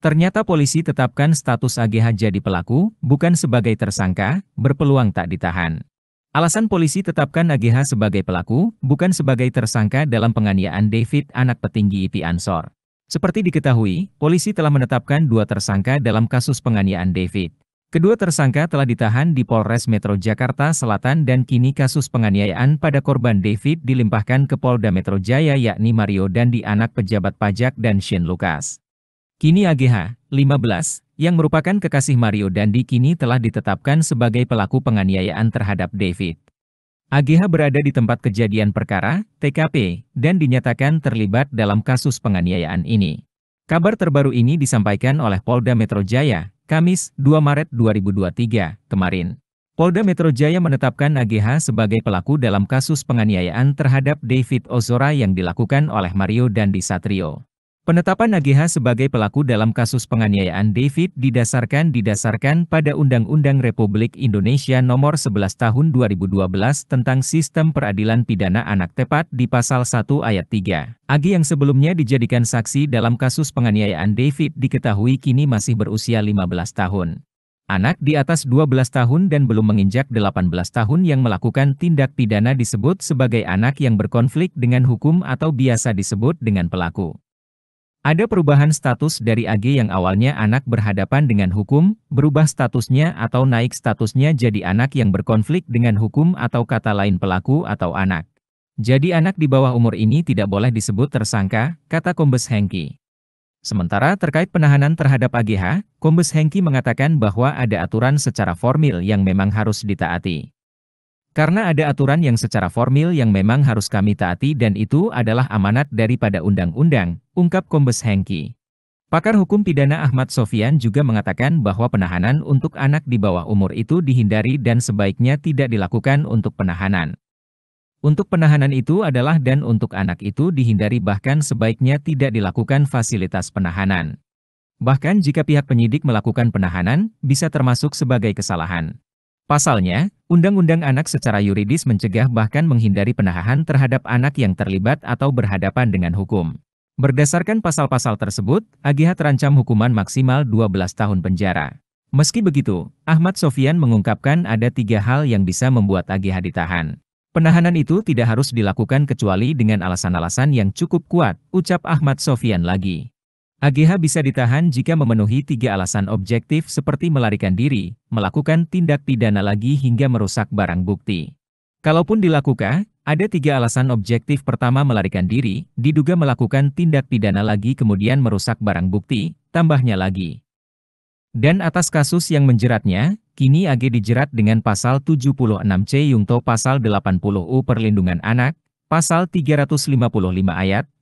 Ternyata polisi tetapkan status AGH jadi pelaku, bukan sebagai tersangka, berpeluang tak ditahan. Alasan polisi tetapkan AGH sebagai pelaku, bukan sebagai tersangka dalam penganiayaan David anak petinggi IP Ansor. Seperti diketahui, polisi telah menetapkan dua tersangka dalam kasus penganiayaan David. Kedua tersangka telah ditahan di Polres Metro Jakarta Selatan dan kini kasus penganiayaan pada korban David dilimpahkan ke Polda Metro Jaya yakni Mario Dandi anak pejabat pajak dan Shane Lucas. Kini AGH, 15, yang merupakan kekasih Mario Dandi kini telah ditetapkan sebagai pelaku penganiayaan terhadap David. AGH berada di tempat kejadian perkara, TKP, dan dinyatakan terlibat dalam kasus penganiayaan ini. Kabar terbaru ini disampaikan oleh Polda Metro Jaya, Kamis 2 Maret 2023, kemarin. Polda Metro Jaya menetapkan AGH sebagai pelaku dalam kasus penganiayaan terhadap David Ozora yang dilakukan oleh Mario Dandi Satrio. Penetapan AGH sebagai pelaku dalam kasus penganiayaan David didasarkan didasarkan pada Undang-Undang Republik Indonesia Nomor 11 Tahun 2012 tentang Sistem Peradilan Pidana Anak Tepat di Pasal 1 Ayat 3. Agi yang sebelumnya dijadikan saksi dalam kasus penganiayaan David diketahui kini masih berusia 15 tahun. Anak di atas 12 tahun dan belum menginjak 18 tahun yang melakukan tindak pidana disebut sebagai anak yang berkonflik dengan hukum atau biasa disebut dengan pelaku. Ada perubahan status dari AG yang awalnya anak berhadapan dengan hukum, berubah statusnya atau naik statusnya jadi anak yang berkonflik dengan hukum atau kata lain pelaku atau anak. Jadi anak di bawah umur ini tidak boleh disebut tersangka, kata Kombes Hengki. Sementara terkait penahanan terhadap AGH, Kombes Hengki mengatakan bahwa ada aturan secara formil yang memang harus ditaati. Karena ada aturan yang secara formil yang memang harus kami taati dan itu adalah amanat daripada undang-undang, ungkap Kombes Hengki. Pakar hukum pidana Ahmad Sofian juga mengatakan bahwa penahanan untuk anak di bawah umur itu dihindari dan sebaiknya tidak dilakukan untuk penahanan. Untuk penahanan itu adalah dan untuk anak itu dihindari bahkan sebaiknya tidak dilakukan fasilitas penahanan. Bahkan jika pihak penyidik melakukan penahanan, bisa termasuk sebagai kesalahan. Pasalnya, Undang-Undang Anak secara yuridis mencegah bahkan menghindari penahanan terhadap anak yang terlibat atau berhadapan dengan hukum. Berdasarkan pasal-pasal tersebut, Agiha terancam hukuman maksimal 12 tahun penjara. Meski begitu, Ahmad Sofian mengungkapkan ada tiga hal yang bisa membuat Agiha ditahan. Penahanan itu tidak harus dilakukan kecuali dengan alasan-alasan yang cukup kuat, ucap Ahmad Sofian lagi. AGH bisa ditahan jika memenuhi tiga alasan objektif seperti melarikan diri, melakukan tindak pidana lagi hingga merusak barang bukti. Kalaupun dilakukan, ada tiga alasan objektif pertama melarikan diri, diduga melakukan tindak pidana lagi kemudian merusak barang bukti, tambahnya lagi. Dan atas kasus yang menjeratnya, kini AG dijerat dengan pasal 76C Yungto pasal 80U Perlindungan Anak, pasal 355 ayat